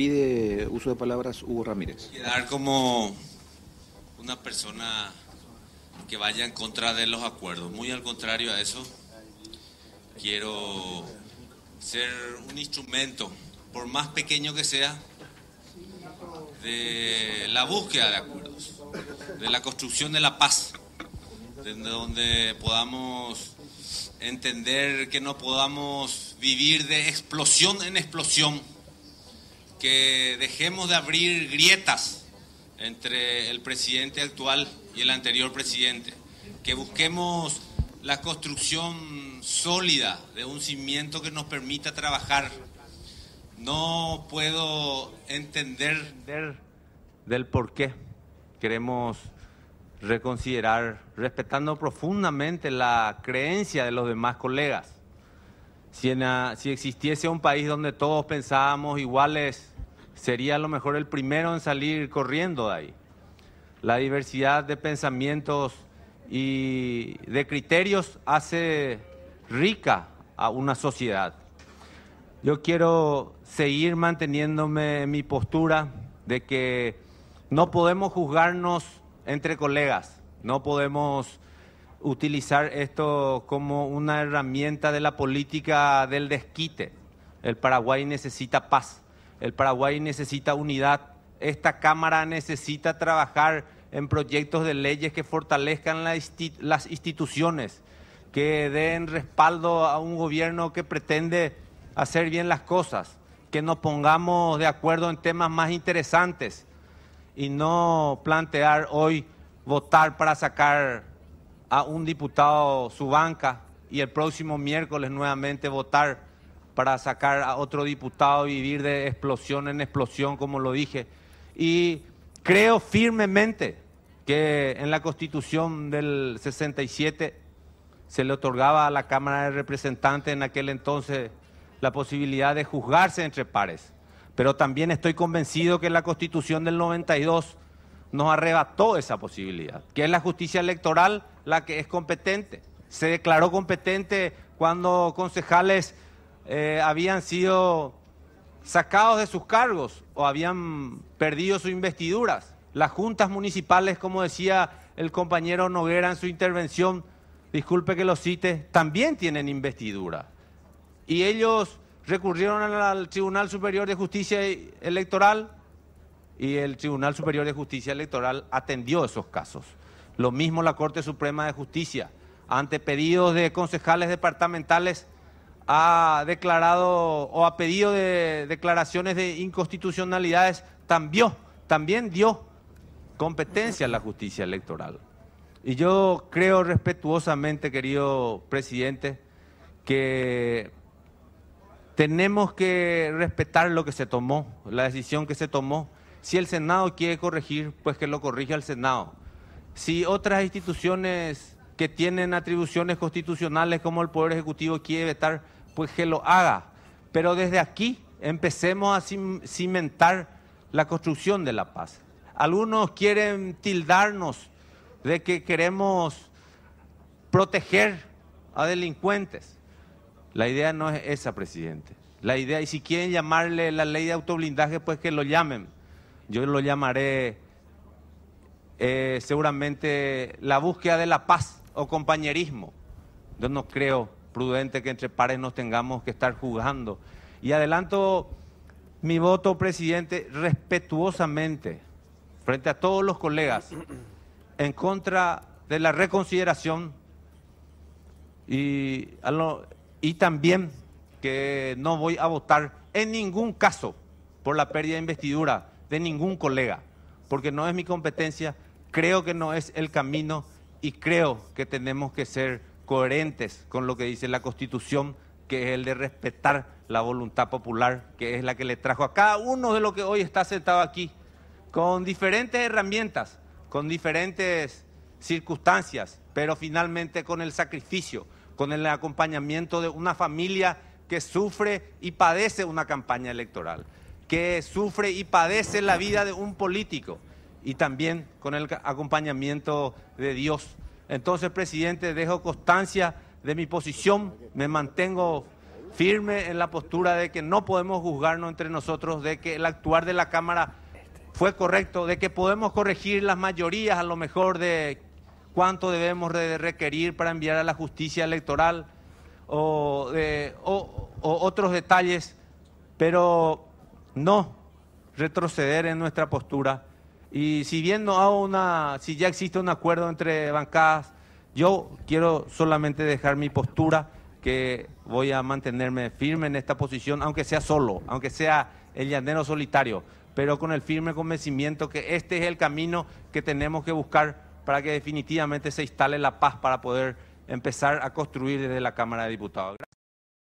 pide uso de palabras Hugo Ramírez. Quedar como una persona que vaya en contra de los acuerdos. Muy al contrario a eso, quiero ser un instrumento, por más pequeño que sea, de la búsqueda de acuerdos, de la construcción de la paz, donde podamos entender que no podamos vivir de explosión en explosión que dejemos de abrir grietas entre el presidente actual y el anterior presidente, que busquemos la construcción sólida de un cimiento que nos permita trabajar. No puedo entender del por qué queremos reconsiderar, respetando profundamente la creencia de los demás colegas. Si, si existiese un país donde todos pensábamos iguales sería a lo mejor el primero en salir corriendo de ahí. La diversidad de pensamientos y de criterios hace rica a una sociedad. Yo quiero seguir manteniéndome en mi postura de que no podemos juzgarnos entre colegas, no podemos utilizar esto como una herramienta de la política del desquite. El Paraguay necesita paz el Paraguay necesita unidad. Esta Cámara necesita trabajar en proyectos de leyes que fortalezcan las instituciones, que den respaldo a un gobierno que pretende hacer bien las cosas, que nos pongamos de acuerdo en temas más interesantes y no plantear hoy votar para sacar a un diputado su banca y el próximo miércoles nuevamente votar para sacar a otro diputado y vivir de explosión en explosión, como lo dije. Y creo firmemente que en la Constitución del 67 se le otorgaba a la Cámara de Representantes en aquel entonces la posibilidad de juzgarse entre pares. Pero también estoy convencido que la Constitución del 92 nos arrebató esa posibilidad, que es la justicia electoral la que es competente. Se declaró competente cuando concejales eh, habían sido sacados de sus cargos o habían perdido sus investiduras. Las juntas municipales, como decía el compañero Noguera en su intervención, disculpe que lo cite, también tienen investidura. Y ellos recurrieron al Tribunal Superior de Justicia Electoral y el Tribunal Superior de Justicia Electoral atendió esos casos. Lo mismo la Corte Suprema de Justicia, ante pedidos de concejales departamentales ha declarado o ha pedido declaraciones de inconstitucionalidades, también, también dio competencia a la justicia electoral. Y yo creo respetuosamente, querido presidente, que tenemos que respetar lo que se tomó, la decisión que se tomó. Si el Senado quiere corregir, pues que lo corrija el Senado. Si otras instituciones que tienen atribuciones constitucionales como el Poder Ejecutivo quiere vetar, pues que lo haga. Pero desde aquí empecemos a cimentar la construcción de la paz. Algunos quieren tildarnos de que queremos proteger a delincuentes. La idea no es esa, presidente. La idea, y si quieren llamarle la ley de autoblindaje, pues que lo llamen. Yo lo llamaré eh, seguramente la búsqueda de la paz o compañerismo. Yo no creo prudente que entre pares no tengamos que estar jugando. Y adelanto mi voto, presidente, respetuosamente, frente a todos los colegas, en contra de la reconsideración y, y también que no voy a votar en ningún caso por la pérdida de investidura de ningún colega, porque no es mi competencia, creo que no es el camino y creo que tenemos que ser coherentes con lo que dice la Constitución, que es el de respetar la voluntad popular, que es la que le trajo a cada uno de los que hoy está sentado aquí, con diferentes herramientas, con diferentes circunstancias, pero finalmente con el sacrificio, con el acompañamiento de una familia que sufre y padece una campaña electoral, que sufre y padece la vida de un político y también con el acompañamiento de Dios entonces, presidente, dejo constancia de mi posición, me mantengo firme en la postura de que no podemos juzgarnos entre nosotros, de que el actuar de la Cámara fue correcto, de que podemos corregir las mayorías a lo mejor de cuánto debemos requerir para enviar a la justicia electoral o, de, o otros detalles, pero no retroceder en nuestra postura y si bien no hago una, si ya existe un acuerdo entre bancadas, yo quiero solamente dejar mi postura que voy a mantenerme firme en esta posición, aunque sea solo, aunque sea el llanero solitario, pero con el firme convencimiento que este es el camino que tenemos que buscar para que definitivamente se instale la paz para poder empezar a construir desde la Cámara de Diputados.